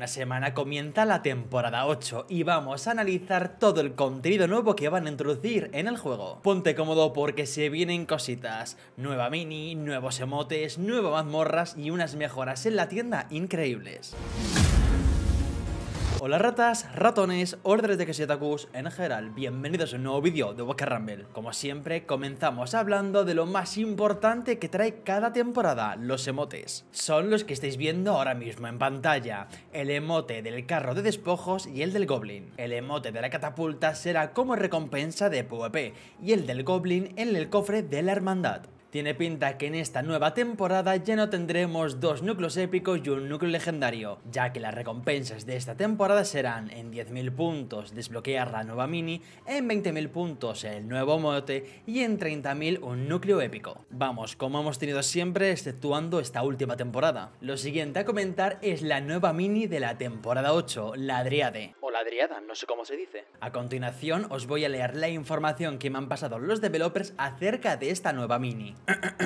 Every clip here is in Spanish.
una semana comienza la temporada 8 y vamos a analizar todo el contenido nuevo que van a introducir en el juego. Ponte cómodo porque se vienen cositas, nueva mini, nuevos emotes, nuevas mazmorras y unas mejoras en la tienda increíbles. Hola ratas, ratones, órdenes de Kesietakus en general, bienvenidos a un nuevo vídeo de boca Rumble. Como siempre, comenzamos hablando de lo más importante que trae cada temporada, los emotes. Son los que estáis viendo ahora mismo en pantalla, el emote del carro de despojos y el del goblin. El emote de la catapulta será como recompensa de PvP y el del goblin en el cofre de la hermandad. Tiene pinta que en esta nueva temporada ya no tendremos dos núcleos épicos y un núcleo legendario, ya que las recompensas de esta temporada serán en 10.000 puntos desbloquear la nueva mini, en 20.000 puntos el nuevo mote y en 30.000 un núcleo épico. Vamos, como hemos tenido siempre, exceptuando esta última temporada. Lo siguiente a comentar es la nueva mini de la temporada 8, la Adriade. Driada, no sé cómo se dice. A continuación os voy a leer la información que me han pasado los developers acerca de esta nueva mini.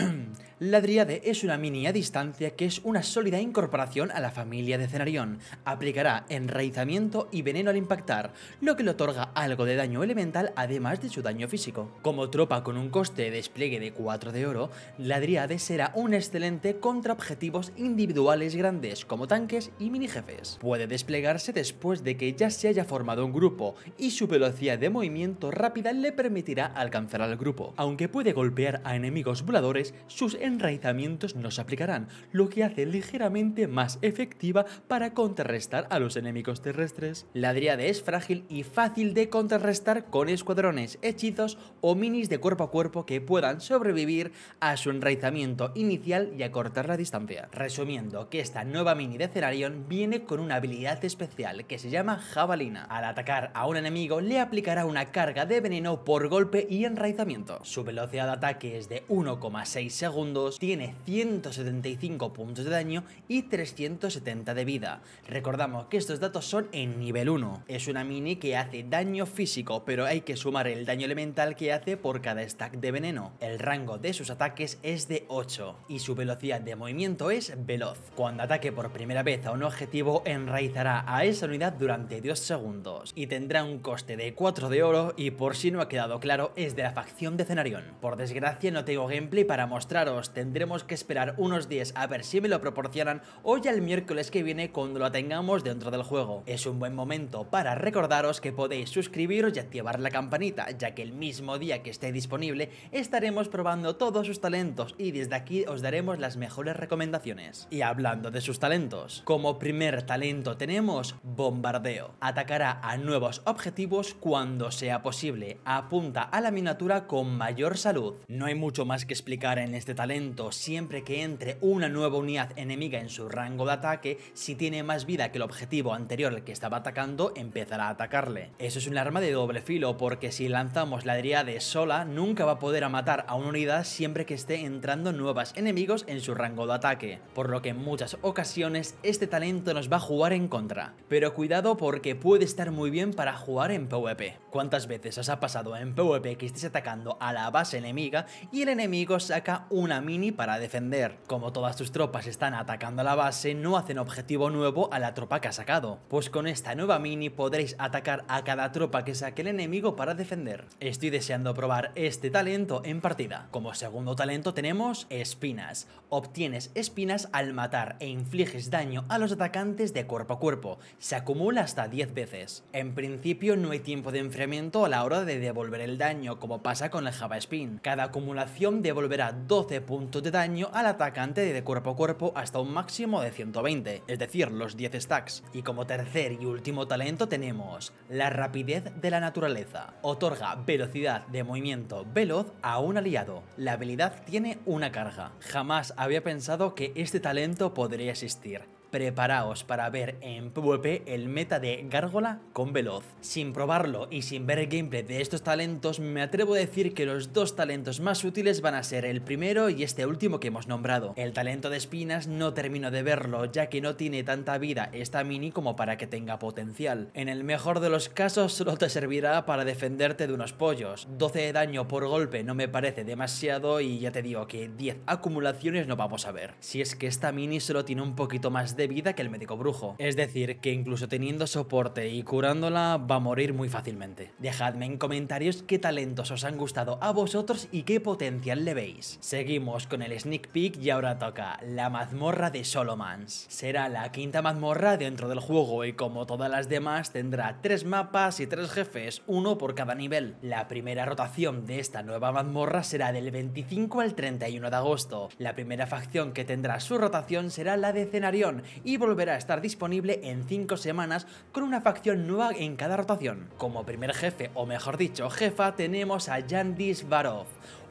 la Driade es una mini a distancia que es una sólida incorporación a la familia de Cenarion. Aplicará enraizamiento y veneno al impactar, lo que le otorga algo de daño elemental además de su daño físico. Como tropa con un coste de despliegue de 4 de oro, la Driade será un excelente contra objetivos individuales grandes como tanques y mini jefes. Puede desplegarse después de que ya se haya formado un grupo y su velocidad de movimiento rápida le permitirá alcanzar al grupo. Aunque puede golpear a enemigos voladores, sus enraizamientos no se aplicarán, lo que hace ligeramente más efectiva para contrarrestar a los enemigos terrestres. La Driade es frágil y fácil de contrarrestar con escuadrones, hechizos o minis de cuerpo a cuerpo que puedan sobrevivir a su enraizamiento inicial y acortar la distancia. Resumiendo que esta nueva mini de Cenarion viene con una habilidad especial que se llama balina. Al atacar a un enemigo le aplicará una carga de veneno por golpe y enraizamiento. Su velocidad de ataque es de 1,6 segundos, tiene 175 puntos de daño y 370 de vida. Recordamos que estos datos son en nivel 1. Es una mini que hace daño físico, pero hay que sumar el daño elemental que hace por cada stack de veneno. El rango de sus ataques es de 8 y su velocidad de movimiento es veloz. Cuando ataque por primera vez a un objetivo enraizará a esa unidad durante 2 segundos y tendrá un coste de 4 de oro y por si no ha quedado claro es de la facción de Cenarion. Por desgracia no tengo gameplay para mostraros, tendremos que esperar unos días a ver si me lo proporcionan o ya el miércoles que viene cuando lo tengamos dentro del juego. Es un buen momento para recordaros que podéis suscribiros y activar la campanita, ya que el mismo día que esté disponible estaremos probando todos sus talentos y desde aquí os daremos las mejores recomendaciones. Y hablando de sus talentos, como primer talento tenemos bombardeo atacará a nuevos objetivos cuando sea posible, apunta a la miniatura con mayor salud. No hay mucho más que explicar en este talento, siempre que entre una nueva unidad enemiga en su rango de ataque, si tiene más vida que el objetivo anterior que estaba atacando, empezará a atacarle. Eso es un arma de doble filo, porque si lanzamos la de sola, nunca va a poder matar a una unidad siempre que esté entrando nuevas enemigos en su rango de ataque, por lo que en muchas ocasiones este talento nos va a jugar en contra. Pero cuidado porque puede estar muy bien para jugar en PvP. ¿Cuántas veces os ha pasado en PvP que estés atacando a la base enemiga y el enemigo saca una mini para defender? Como todas tus tropas están atacando a la base, no hacen objetivo nuevo a la tropa que ha sacado. Pues con esta nueva mini podréis atacar a cada tropa que saque el enemigo para defender. Estoy deseando probar este talento en partida. Como segundo talento tenemos espinas. Obtienes espinas al matar e infliges daño a los atacantes de cuerpo a cuerpo. Se acumula hasta 10 10 veces. En principio no hay tiempo de enfriamiento a la hora de devolver el daño, como pasa con el Java Spin. Cada acumulación devolverá 12 puntos de daño al atacante de cuerpo a cuerpo hasta un máximo de 120, es decir, los 10 stacks. Y como tercer y último talento tenemos la rapidez de la naturaleza. Otorga velocidad de movimiento veloz a un aliado. La habilidad tiene una carga. Jamás había pensado que este talento podría existir Preparaos para ver en PvP el meta de Gárgola con Veloz. Sin probarlo y sin ver el gameplay de estos talentos, me atrevo a decir que los dos talentos más útiles van a ser el primero y este último que hemos nombrado. El talento de espinas no termino de verlo, ya que no tiene tanta vida esta mini como para que tenga potencial. En el mejor de los casos solo te servirá para defenderte de unos pollos. 12 de daño por golpe no me parece demasiado y ya te digo que 10 acumulaciones no vamos a ver. Si es que esta mini solo tiene un poquito más de de vida que el médico brujo. Es decir, que incluso teniendo soporte y curándola va a morir muy fácilmente. Dejadme en comentarios qué talentos os han gustado a vosotros y qué potencial le veis. Seguimos con el sneak peek y ahora toca la mazmorra de Solomans. Será la quinta mazmorra dentro del juego y como todas las demás tendrá tres mapas y tres jefes, uno por cada nivel. La primera rotación de esta nueva mazmorra será del 25 al 31 de agosto. La primera facción que tendrá su rotación será la de Cenarión y volverá a estar disponible en 5 semanas con una facción nueva en cada rotación. Como primer jefe, o mejor dicho, jefa, tenemos a Yandis Varov,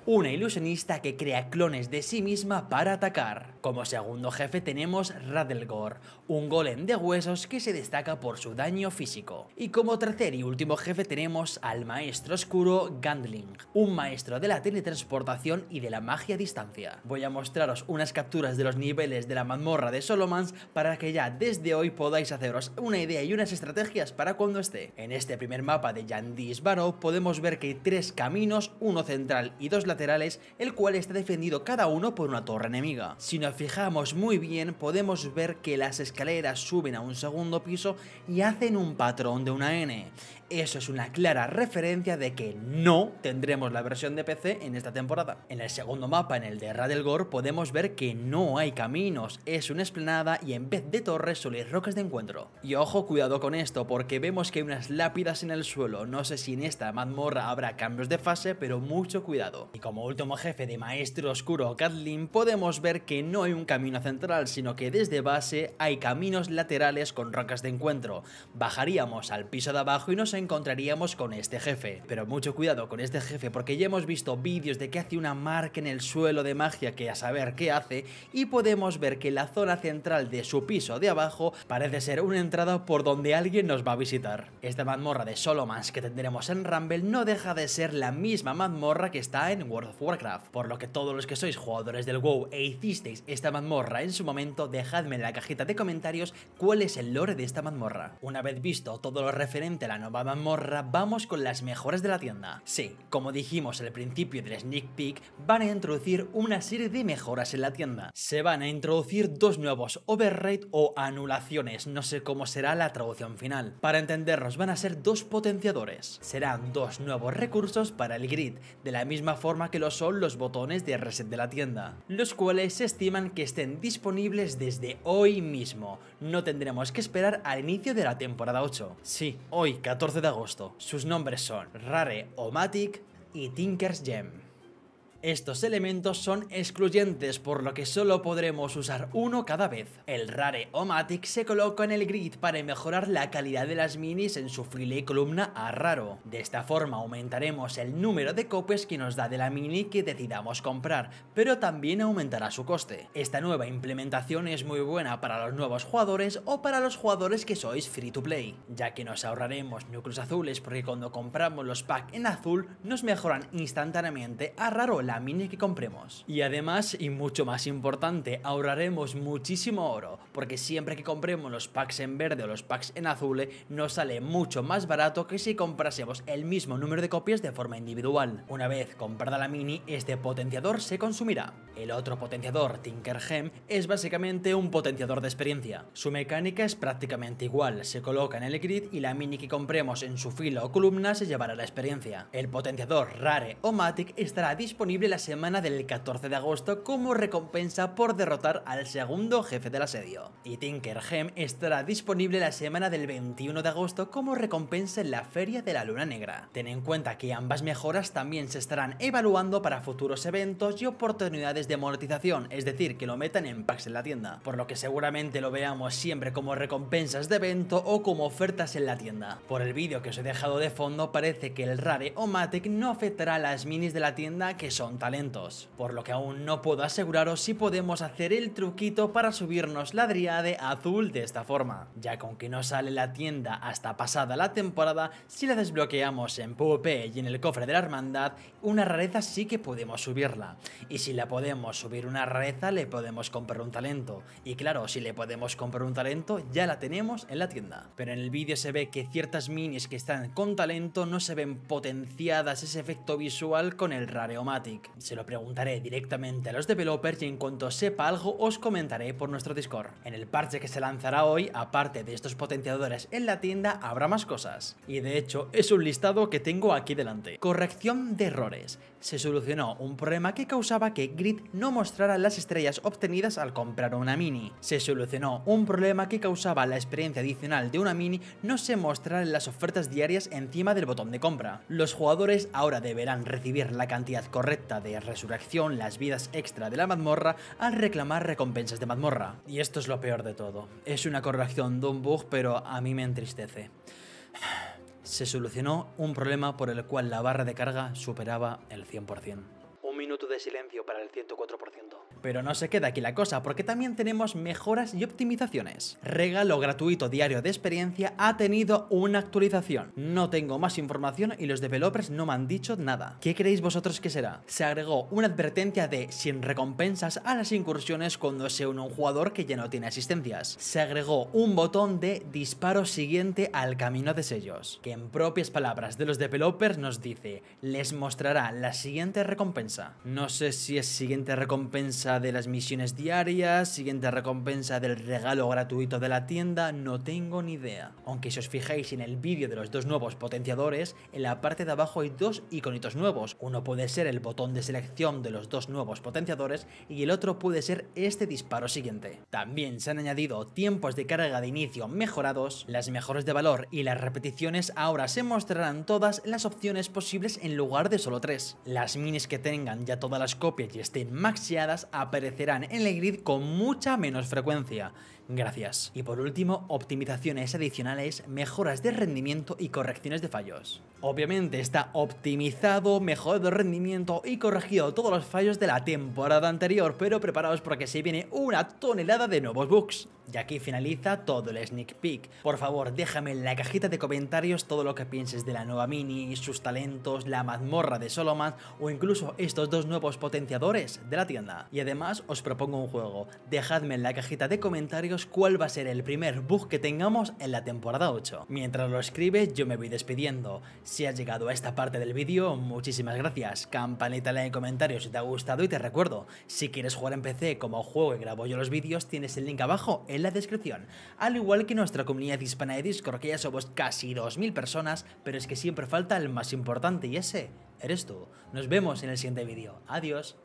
una ilusionista que crea clones de sí misma para atacar. Como segundo jefe tenemos Radelgor, un golem de huesos que se destaca por su daño físico. Y como tercer y último jefe tenemos al maestro oscuro Gandling, un maestro de la teletransportación y de la magia a distancia. Voy a mostraros unas capturas de los niveles de la mazmorra de Solomons para que ya desde hoy podáis haceros una idea y unas estrategias para cuando esté. En este primer mapa de Yandis Barrow podemos ver que hay tres caminos, uno central y dos laterales, el cual está defendido cada uno por una torre enemiga. Si fijamos muy bien podemos ver que las escaleras suben a un segundo piso y hacen un patrón de una N eso es una clara referencia de que no tendremos la versión de PC en esta temporada. En el segundo mapa, en el de Radelgor, podemos ver que no hay caminos, es una esplanada y en vez de torres solo hay rocas de encuentro. Y ojo, cuidado con esto, porque vemos que hay unas lápidas en el suelo, no sé si en esta mazmorra habrá cambios de fase, pero mucho cuidado. Y como último jefe de Maestro Oscuro, Katlin, podemos ver que no hay un camino central, sino que desde base hay caminos laterales con rocas de encuentro. Bajaríamos al piso de abajo y nos encontramos encontraríamos con este jefe. Pero mucho cuidado con este jefe porque ya hemos visto vídeos de que hace una marca en el suelo de magia que a saber qué hace y podemos ver que la zona central de su piso de abajo parece ser una entrada por donde alguien nos va a visitar. Esta mazmorra de Solomans que tendremos en Rumble no deja de ser la misma mazmorra que está en World of Warcraft, por lo que todos los que sois jugadores del WoW e hicisteis esta mazmorra en su momento, dejadme en la cajita de comentarios cuál es el lore de esta mazmorra. Una vez visto todo lo referente a la nueva mamorra, vamos con las mejoras de la tienda. Sí, como dijimos al principio del sneak peek, van a introducir una serie de mejoras en la tienda. Se van a introducir dos nuevos overrate o anulaciones, no sé cómo será la traducción final. Para entendernos, van a ser dos potenciadores. Serán dos nuevos recursos para el grid, de la misma forma que lo son los botones de reset de la tienda, los cuales se estiman que estén disponibles desde hoy mismo. No tendremos que esperar al inicio de la temporada 8. Sí, hoy 14 de agosto. Sus nombres son Rare Omatic y Tinker's Gem. Estos elementos son excluyentes, por lo que solo podremos usar uno cada vez. El Rare Omatic se coloca en el grid para mejorar la calidad de las minis en su fila y columna a raro. De esta forma aumentaremos el número de copias que nos da de la mini que decidamos comprar, pero también aumentará su coste. Esta nueva implementación es muy buena para los nuevos jugadores o para los jugadores que sois free to play, ya que nos ahorraremos núcleos azules porque cuando compramos los packs en azul nos mejoran instantáneamente a raro la mini que compremos. Y además, y mucho más importante, ahorraremos muchísimo oro, porque siempre que compremos los packs en verde o los packs en azul, eh, nos sale mucho más barato que si comprásemos el mismo número de copias de forma individual. Una vez comprada la mini, este potenciador se consumirá. El otro potenciador, Tinker Gem, es básicamente un potenciador de experiencia. Su mecánica es prácticamente igual, se coloca en el grid y la mini que compremos en su fila o columna se llevará la experiencia. El potenciador Rare o Matic estará disponible la semana del 14 de agosto como recompensa por derrotar al segundo jefe del asedio. Y Tinker Gem estará disponible la semana del 21 de agosto como recompensa en la Feria de la Luna Negra. Ten en cuenta que ambas mejoras también se estarán evaluando para futuros eventos y oportunidades de monetización, es decir, que lo metan en packs en la tienda, por lo que seguramente lo veamos siempre como recompensas de evento o como ofertas en la tienda. Por el vídeo que os he dejado de fondo parece que el Rare o Matic no afectará a las minis de la tienda que son talentos, por lo que aún no puedo aseguraros si podemos hacer el truquito para subirnos la Driade azul de esta forma, ya con que no sale la tienda hasta pasada la temporada, si la desbloqueamos en PvP y en el cofre de la hermandad, una rareza sí que podemos subirla, y si la podemos subir una rareza le podemos comprar un talento, y claro, si le podemos comprar un talento ya la tenemos en la tienda. Pero en el vídeo se ve que ciertas minis que están con talento no se ven potenciadas ese efecto visual con el rare-o-matic. Se lo preguntaré directamente a los developers y en cuanto sepa algo os comentaré por nuestro Discord. En el parche que se lanzará hoy, aparte de estos potenciadores en la tienda, habrá más cosas. Y de hecho, es un listado que tengo aquí delante. Corrección de errores. Se solucionó un problema que causaba que Grid no mostrara las estrellas obtenidas al comprar una mini. Se solucionó un problema que causaba la experiencia adicional de una mini no se mostrar en las ofertas diarias encima del botón de compra. Los jugadores ahora deberán recibir la cantidad correcta de resurrección, las vidas extra de la mazmorra, al reclamar recompensas de mazmorra. Y esto es lo peor de todo. Es una corrección de un bug, pero a mí me entristece. Se solucionó un problema por el cual la barra de carga superaba el 100% silencio para el 104%. Pero no se queda aquí la cosa, porque también tenemos mejoras y optimizaciones. Regalo gratuito diario de experiencia ha tenido una actualización. No tengo más información y los developers no me han dicho nada. ¿Qué creéis vosotros que será? Se agregó una advertencia de sin recompensas a las incursiones cuando se une un jugador que ya no tiene asistencias. Se agregó un botón de disparo siguiente al camino de sellos, que en propias palabras de los developers nos dice, les mostrará la siguiente recompensa. No no sé si es siguiente recompensa de las misiones diarias, siguiente recompensa del regalo gratuito de la tienda, no tengo ni idea. Aunque si os fijáis en el vídeo de los dos nuevos potenciadores, en la parte de abajo hay dos iconitos nuevos. Uno puede ser el botón de selección de los dos nuevos potenciadores y el otro puede ser este disparo siguiente. También se han añadido tiempos de carga de inicio mejorados, las mejores de valor y las repeticiones ahora se mostrarán todas las opciones posibles en lugar de solo tres. Las minis que tengan ya todas las copias y estén maxiadas aparecerán en el grid con mucha menos frecuencia, Gracias. Y por último, optimizaciones adicionales, mejoras de rendimiento y correcciones de fallos. Obviamente está optimizado, mejorado de rendimiento y corregido todos los fallos de la temporada anterior, pero preparaos porque se viene una tonelada de nuevos bugs. Y aquí finaliza todo el sneak peek. Por favor, déjame en la cajita de comentarios todo lo que pienses de la nueva mini, sus talentos, la mazmorra de Solomon o incluso estos dos nuevos potenciadores de la tienda. Y además os propongo un juego. Dejadme en la cajita de comentarios cuál va a ser el primer bug que tengamos en la temporada 8. Mientras lo escribes yo me voy despidiendo. Si has llegado a esta parte del vídeo, muchísimas gracias. Campanita en comentarios si te ha gustado y te recuerdo, si quieres jugar en PC como juego y grabo yo los vídeos, tienes el link abajo en la descripción. Al igual que nuestra comunidad hispana de Discord, que ya somos casi 2.000 personas, pero es que siempre falta el más importante y ese eres tú. Nos vemos en el siguiente vídeo. Adiós.